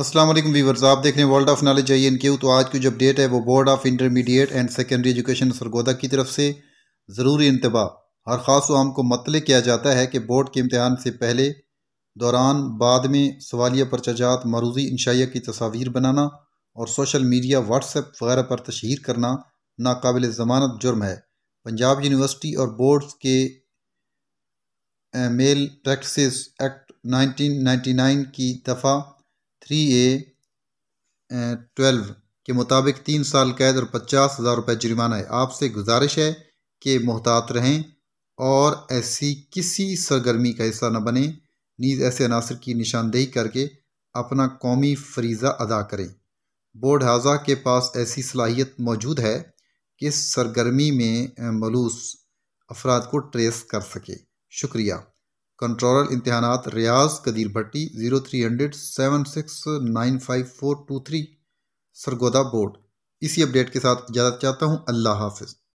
Aslam viewers आप देख रहे हैं World of Knowledge I N Q तो आज की जो अपडेट है वो Board of Intermediate and Secondary Education Sargodha की तरफ से ज़रूरी इंतबा हर ख़ास आम तो को मतल किया जाता है कि बोर्ड के इम्तहान से पहले दौरान बाद में सवालिया परचाजात मरूजी इंशाइया की तस्वीर बनाना और सोशल मीडिया व्हाट्सएप वगैरह पर तशहर करना नाकबिल ज़मानत जुर्म है पंजाब यूनिवर्सिटी और बोर्ड के malpractice act nineteen nine की दफ़ा थ्री ए ट्वेल्व के मुताबिक तीन साल कैद और पचास हज़ार रुपये जुर्माना है आपसे गुजारिश है कि मोहतात रहें और ऐसी किसी सरगर्मी का हिस्सा न बने नीज ऐसे अनासर की निशानदेही करके अपना कौमी फरीजा अदा करें बोर्ड हाजा के पास ऐसी सलाहियत मौजूद है कि सरगर्मी में मलूस अफराद को ट्रेस कर सके शुक्रिया कंट्रोलर इम्तहान Riaz Qadeer Bhatti zero three hundred seven six nine five four two three Sargodha board इसी अपडेट के साथ इजाज़त चाहता हूँ अल्लाह हाफिज़